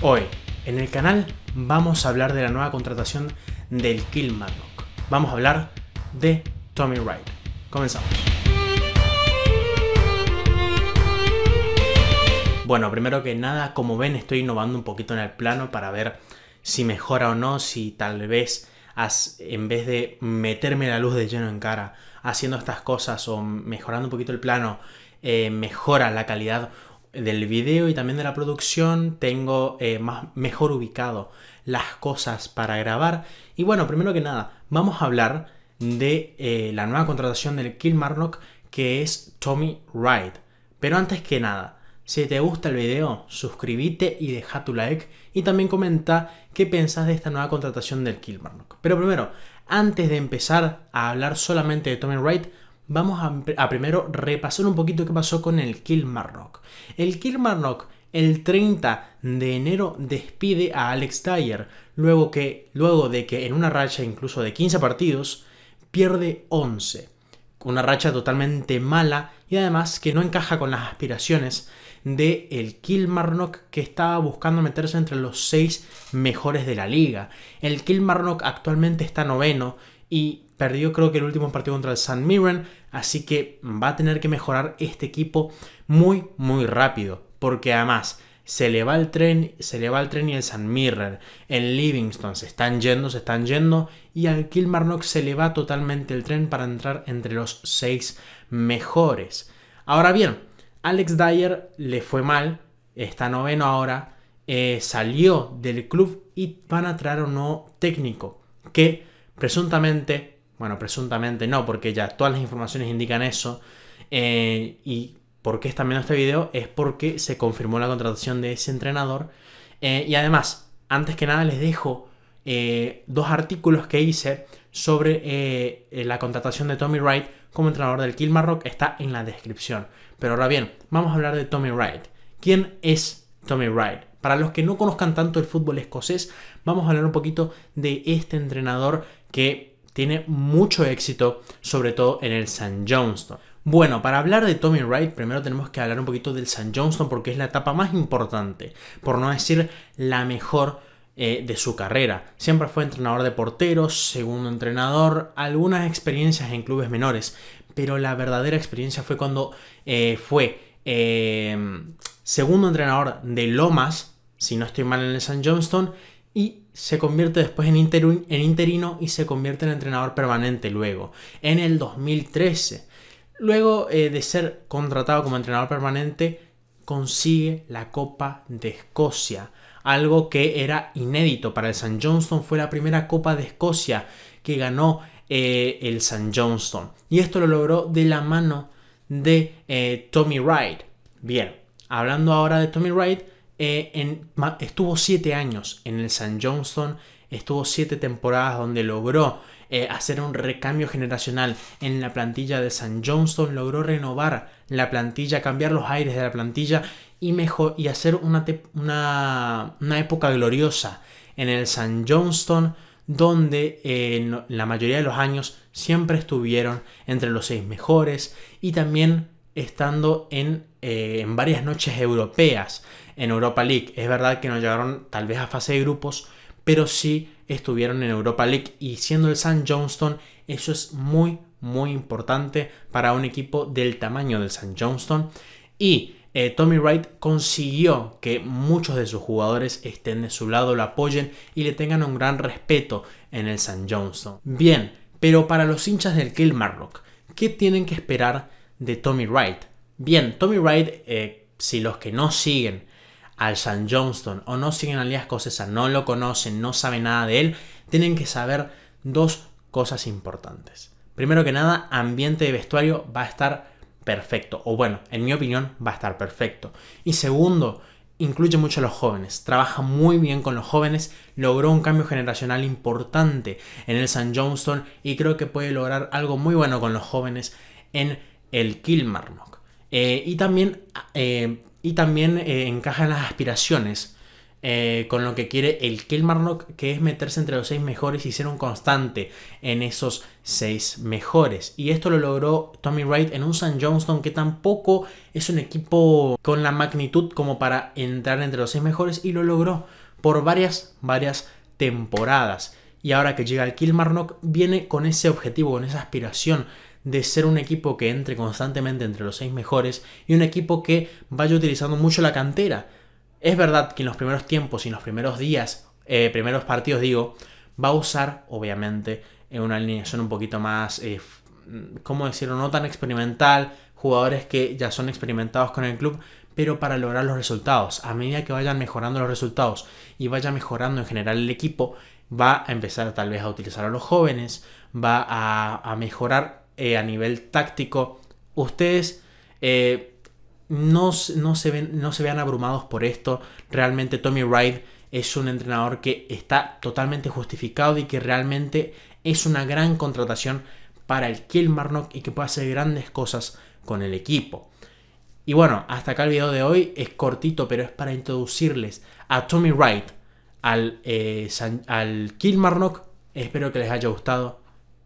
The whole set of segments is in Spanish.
Hoy, en el canal, vamos a hablar de la nueva contratación del Kill Madlock. Vamos a hablar de Tommy Wright. Comenzamos. Bueno, primero que nada, como ven, estoy innovando un poquito en el plano para ver si mejora o no, si tal vez en vez de meterme la luz de lleno en cara haciendo estas cosas o mejorando un poquito el plano, eh, mejora la calidad del video y también de la producción tengo eh, más, mejor ubicado las cosas para grabar. Y bueno, primero que nada, vamos a hablar de eh, la nueva contratación del Kilmarnock que es Tommy Wright. Pero antes que nada, si te gusta el video, suscríbete y deja tu like y también comenta qué pensás de esta nueva contratación del Kilmarnock. Pero primero, antes de empezar a hablar solamente de Tommy Wright, vamos a, primero repasar un poquito qué pasó con el Kilmarnock. El Kilmarnock el 30 de enero despide a Alex Dyer, luego, que, luego de que en una racha incluso de 15 partidos pierde 11. Una racha totalmente mala y además que no encaja con las aspiraciones de el Kilmarnock que estaba buscando meterse entre los 6 mejores de la liga. El Kilmarnock actualmente está noveno y Perdió creo que el último partido contra el San Mirren, así que va a tener que mejorar este equipo muy, muy rápido. Porque además se le va el tren, se le va el tren y el San Mirren, en Livingston se están yendo, se están yendo y al Kilmarnock se le va totalmente el tren para entrar entre los seis mejores. Ahora bien, Alex Dyer le fue mal, está noveno ahora, eh, salió del club y van a traer un nuevo técnico que presuntamente bueno, presuntamente no, porque ya todas las informaciones indican eso. Eh, y por qué están viendo este video es porque se confirmó la contratación de ese entrenador. Eh, y además, antes que nada les dejo eh, dos artículos que hice sobre la contratación de Tommy Wright como entrenador del Rock. Está en la descripción. Pero ahora bien, vamos a hablar de Tommy Wright. ¿Quién es Tommy Wright? Para los que no conozcan tanto el fútbol escocés, vamos a hablar un poquito de este entrenador que tiene mucho éxito, sobre todo en el San Johnston. Bueno, para hablar de Tommy Wright, primero tenemos que hablar un poquito del San Johnston porque es la etapa más importante, por no decir la mejor eh, de su carrera. Siempre fue entrenador de porteros, segundo entrenador, algunas experiencias en clubes menores, pero la verdadera experiencia fue cuando eh, fue eh, segundo entrenador de Lomas, si no estoy mal en el San Johnston, y se convierte después en, en interino y se convierte en entrenador permanente luego, en el 2013. Luego eh, de ser contratado como entrenador permanente, consigue la Copa de Escocia, algo que era inédito para el St. Johnston, fue la primera Copa de Escocia que ganó eh, el St. Johnston. Y esto lo logró de la mano de eh, Tommy Wright. Bien, hablando ahora de Tommy Wright, eh, estuvo siete años en el San Johnston, estuvo siete temporadas donde logró eh, hacer un recambio generacional en la plantilla de San Johnston, logró renovar la plantilla, cambiar los aires de la plantilla y, hacer una, una, época gloriosa en el San Johnston donde eh, la mayoría de los años siempre estuvieron entre los seis mejores y también estando eh, en, varias noches europeas en Europa League. Es verdad que no llegaron tal vez a fase de grupos, pero sí estuvieron en Europa League y siendo el San Johnston, eso es muy, muy importante para un equipo del tamaño del San Johnston. Y eh, Tommy Wright consiguió que muchos de sus jugadores estén de su lado, lo apoyen y le tengan un gran respeto en el San Johnston. Bien, pero para los hinchas del Kilmarnock, ¿qué tienen que esperar de Tommy Wright. Bien, Tommy Wright, eh, si los que no siguen al San Johnston o no siguen a Alias Escocesa, no lo conocen, no saben nada de él, tienen que saber dos cosas importantes. Primero que nada, ambiente de vestuario va a estar perfecto, o bueno, en mi opinión va a estar perfecto. Y segundo, incluye mucho a los jóvenes, trabaja muy bien con los jóvenes, logró un cambio generacional importante en el San Johnston y creo que puede lograr algo muy bueno con los jóvenes en el Kilmarnock. Eh, y también, encaja eh, y también eh, las aspiraciones con lo que quiere el Kilmarnock, que es meterse entre los seis mejores y ser un constante en esos seis mejores. Y esto lo logró Tommy Wright en un San Johnston que tampoco es un equipo con la magnitud como para entrar entre los seis mejores y lo logró por varias, varias temporadas. Y ahora que llega el Kilmarnock, viene con ese objetivo, con esa aspiración de ser un equipo que entre constantemente entre los seis mejores y un equipo que vaya utilizando mucho la cantera. Es verdad que en los primeros tiempos y en los primeros días, eh, primeros partidos digo, va a usar obviamente una alineación un poquito más, eh, ¿cómo decirlo?, no tan experimental, jugadores que ya son experimentados con el club, pero para lograr los resultados. A medida que vayan mejorando los resultados y vaya mejorando en general el equipo, va a empezar tal vez a utilizar a los jóvenes, va a, a mejorar eh, a nivel táctico, ustedes eh, no, se ven, no se vean abrumados por esto. Realmente Tommy Wright es un entrenador que está totalmente justificado y que realmente es una gran contratación para el Kilmarnock y que puede hacer grandes cosas con el equipo. Y bueno, hasta acá el video de hoy es cortito, pero es para introducirles a Tommy Wright, al, Kilmarnock eh, al Espero que les haya gustado.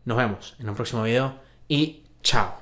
Nos vemos en un próximo video y chao.